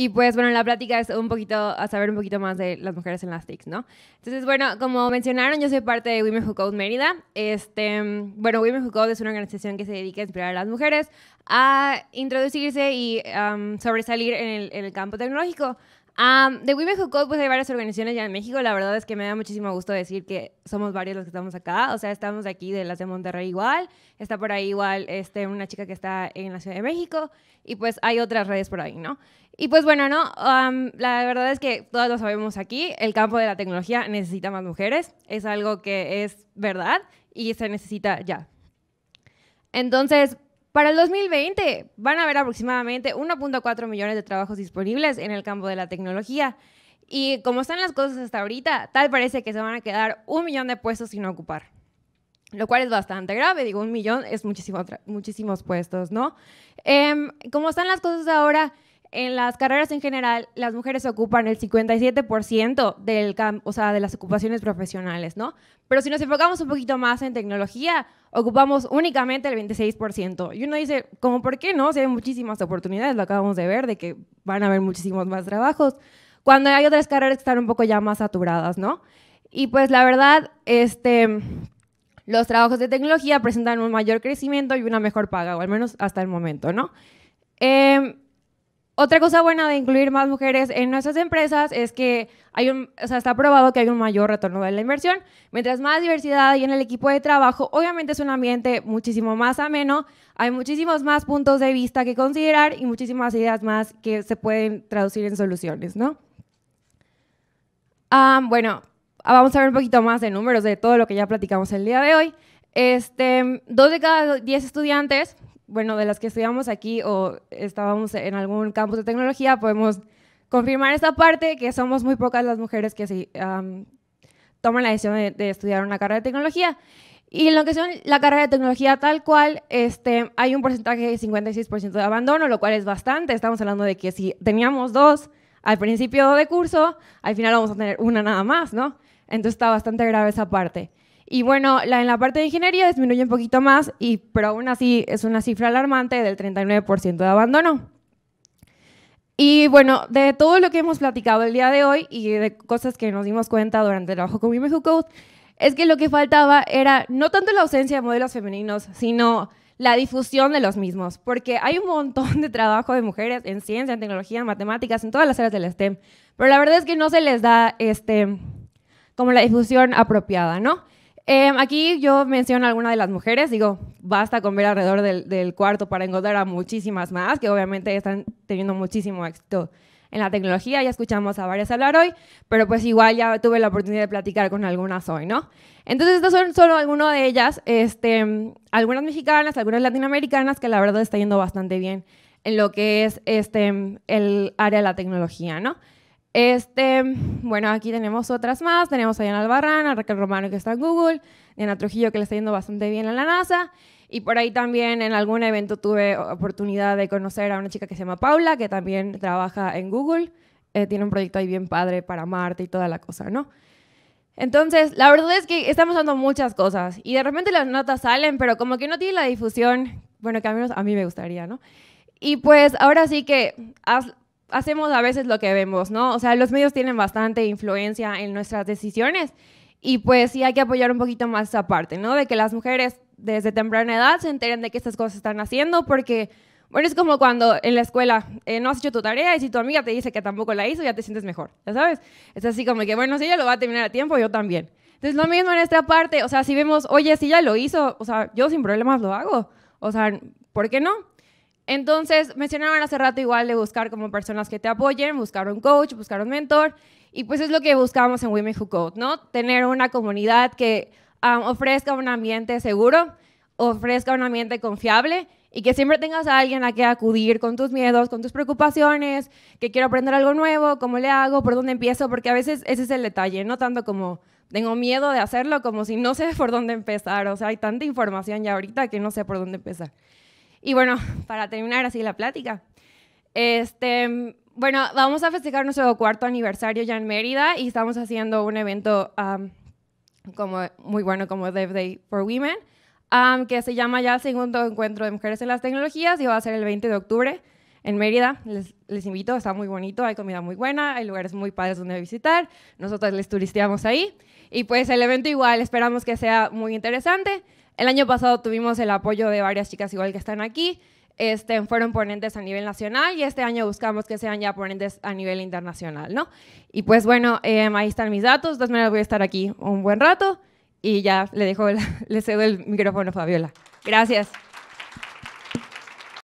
Y pues bueno, la plática es un poquito a saber un poquito más de las mujeres en las TICs, ¿no? Entonces, bueno, como mencionaron, yo soy parte de Women Who Code Mérida. Este, bueno, Women Who Code es una organización que se dedica a inspirar a las mujeres a introducirse y sobresalir en el, en el campo tecnológico. De Women Who Code, pues hay varias organizaciones ya en México. La verdad es que me da muchísimo gusto decir que somos varios los que estamos acá. O sea, estamos aquí de las de Monterrey igual. Está por ahí igual este, una chica que está en la Ciudad de México. Y pues hay otras redes por ahí, ¿no? Y pues bueno, ¿no? la verdad es que todos lo sabemos aquí, el campo de la tecnología necesita más mujeres, es algo que es verdad y se necesita ya. Entonces, para el 2020 van a haber aproximadamente 1.4 millones de trabajos disponibles en el campo de la tecnología. Y como están las cosas hasta ahorita, tal parece que se van a quedar un millón de puestos sin ocupar. Lo cual es bastante grave, digo, un millón es muchísimo, muchísimos puestos, ¿no? Eh, como están las cosas ahora, en las carreras en general, las mujeres ocupan el 57% del o sea, de las ocupaciones profesionales, ¿no? Pero si nos enfocamos un poquito más en tecnología, ocupamos únicamente el 26%. Y uno dice, ¿cómo por qué no? Si hay muchísimas oportunidades, lo acabamos de ver, de que van a haber muchísimos más trabajos, cuando hay otras carreras que están un poco ya más saturadas, ¿no? Y pues la verdad, este, los trabajos de tecnología presentan un mayor crecimiento y una mejor paga, o al menos hasta el momento, ¿no? Eh, otra cosa buena de incluir más mujeres en nuestras empresas es que hay un, o sea, está probado que hay un mayor retorno de la inversión. Mientras más diversidad hay en el equipo de trabajo, obviamente es un ambiente muchísimo más ameno, hay muchísimos más puntos de vista que considerar y muchísimas ideas más que se pueden traducir en soluciones, ¿no? Ah, bueno, ah, vamos a ver un poquito más de números de todo lo que ya platicamos el día de hoy. Este, dos de cada diez estudiantes bueno, de las que estudiamos aquí o estábamos en algún campus de tecnología, podemos confirmar esta parte, que somos muy pocas las mujeres que sí, toman la decisión de, estudiar una carrera de tecnología. Y en lo que son la carrera de tecnología tal cual, este, hay un porcentaje de 56% de abandono, lo cual es bastante. Estamos hablando de que si teníamos dos al principio de curso, al final vamos a tener una nada más, ¿no? Entonces está bastante grave esa parte. Y bueno, la, en la parte de ingeniería disminuye un poquito más, y, pero aún así es una cifra alarmante del 39% de abandono. Y bueno, de todo lo que hemos platicado el día de hoy y de cosas que nos dimos cuenta durante el trabajo con Women Who Code, es que lo que faltaba era no tanto la ausencia de modelos femeninos, sino la difusión de los mismos, porque hay un montón de trabajo de mujeres en ciencia, en tecnología, en matemáticas, en todas las áreas del STEM, pero la verdad es que no se les da este, como la difusión apropiada, ¿no? Em, aquí yo menciono a alguna de las mujeres, digo, basta con ver alrededor del, cuarto para encontrar a muchísimas más que obviamente están teniendo muchísimo éxito en la tecnología, ya escuchamos a varias hablar hoy, pero pues igual ya tuve la oportunidad de platicar con algunas hoy, ¿no? Entonces estas son solo algunas de ellas, este, algunas mexicanas, algunas latinoamericanas que la verdad está yendo bastante bien en lo que es este, el área de la tecnología, ¿no? Este, bueno, aquí tenemos otras más. Tenemos a Diana Albarrán, a Raquel Romano que está en Google, Diana Trujillo que le está yendo bastante bien en la NASA. Y por ahí también en algún evento tuve oportunidad de conocer a una chica que se llama Paula, que también trabaja en Google. Eh, tiene un proyecto ahí bien padre para Marte y toda la cosa, ¿no? Entonces, la verdad es que estamos dando muchas cosas y de repente las notas salen, pero como que no tiene la difusión, bueno, que al menos a mí me gustaría, ¿no? Y pues ahora sí que haz, hacemos a veces lo que vemos, ¿no? O sea, los medios tienen bastante influencia en nuestras decisiones y pues sí hay que apoyar un poquito más esa parte, ¿no? De que las mujeres desde temprana edad se enteren de que estas cosas están haciendo porque, bueno, es como cuando en la escuela eh, no has hecho tu tarea y si tu amiga te dice que tampoco la hizo, ya te sientes mejor, ¿ya sabes? Es así como que, bueno, si ella lo va a terminar a tiempo, yo también. Entonces, lo mismo en esta parte, o sea, si vemos, oye, si ella lo hizo, o sea, yo sin problemas lo hago, o sea, ¿por qué no? Entonces, mencionaban hace rato igual de buscar como personas que te apoyen, buscar un coach, buscar un mentor, y pues es lo que buscamos en Women Who Code, ¿no? Tener una comunidad que ofrezca un ambiente seguro, ofrezca un ambiente confiable y que siempre tengas a alguien a que acudir con tus miedos, con tus preocupaciones, que quiero aprender algo nuevo, cómo le hago, por dónde empiezo, porque a veces ese es el detalle, no tanto como tengo miedo de hacerlo, como si no sé por dónde empezar, o sea, hay tanta información ya ahorita que no sé por dónde empezar. Y bueno, para terminar así la plática, este, bueno, vamos a festejar nuestro cuarto aniversario ya en Mérida y estamos haciendo un evento como, muy bueno como Dev Day for Women, que se llama ya el segundo encuentro de mujeres en las tecnologías y va a ser el 20 de octubre en Mérida. Les, les invito, está muy bonito, hay comida muy buena, hay lugares muy padres donde visitar. Nosotros les turisteamos ahí. Y pues el evento igual esperamos que sea muy interesante. El año pasado tuvimos el apoyo de varias chicas igual que están aquí. Este, fueron ponentes a nivel nacional y este año buscamos que sean ya ponentes a nivel internacional, ¿no? Y pues bueno, em, ahí están mis datos, de todas maneras voy a estar aquí un buen rato y ya le dejo, le cedo el micrófono a Fabiola. Gracias.